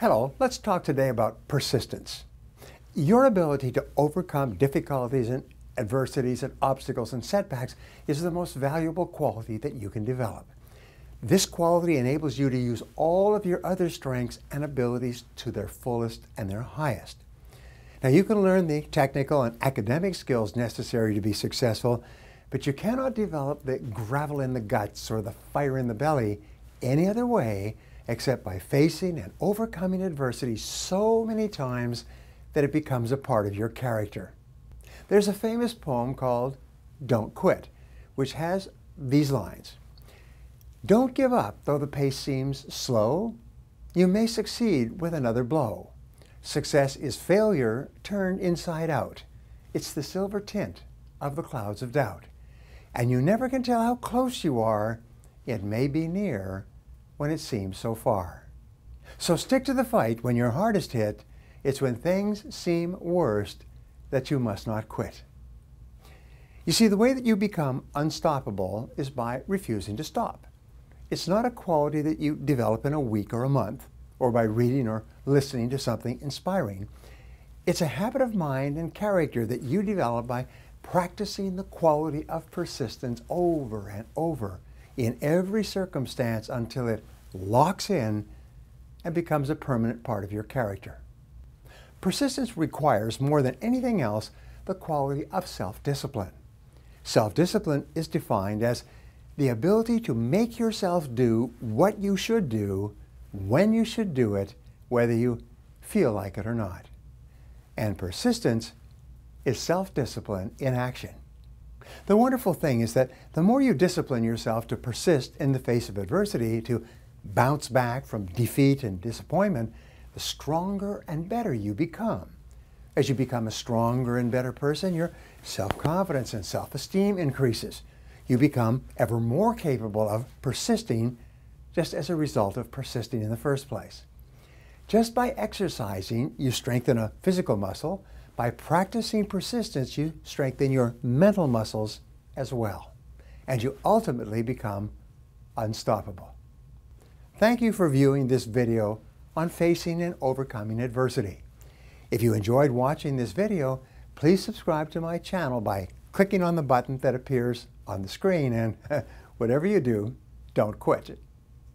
Hello, let's talk today about persistence. Your ability to overcome difficulties and adversities and obstacles and setbacks is the most valuable quality that you can develop. This quality enables you to use all of your other strengths and abilities to their fullest and their highest. Now, you can learn the technical and academic skills necessary to be successful, but you cannot develop the gravel in the guts or the fire in the belly any other way except by facing and overcoming adversity so many times that it becomes a part of your character. There's a famous poem called Don't Quit, which has these lines. Don't give up, though the pace seems slow. You may succeed with another blow. Success is failure turned inside out. It's the silver tint of the clouds of doubt. And you never can tell how close you are. It may be near, when it seems so far. So stick to the fight when you're hardest hit. It's when things seem worst that you must not quit. You see, the way that you become unstoppable is by refusing to stop. It's not a quality that you develop in a week or a month, or by reading or listening to something inspiring. It's a habit of mind and character that you develop by practicing the quality of persistence over and over in every circumstance until it locks in and becomes a permanent part of your character. Persistence requires more than anything else the quality of self discipline. Self discipline is defined as the ability to make yourself do what you should do, when you should do it, whether you feel like it or not. And persistence is self discipline in action. The wonderful thing is that the more you discipline yourself to persist in the face of adversity, to bounce back from defeat and disappointment, the stronger and better you become. As you become a stronger and better person, your self confidence and self esteem increases. You become ever more capable of persisting just as a result of persisting in the first place. Just by exercising, you strengthen a physical muscle. By practicing persistence, you strengthen your mental muscles as well. And you ultimately become unstoppable. Thank you for viewing this video on facing and overcoming adversity. If you enjoyed watching this video, please subscribe to my channel by clicking on the button that appears on the screen and whatever you do, don't quit it.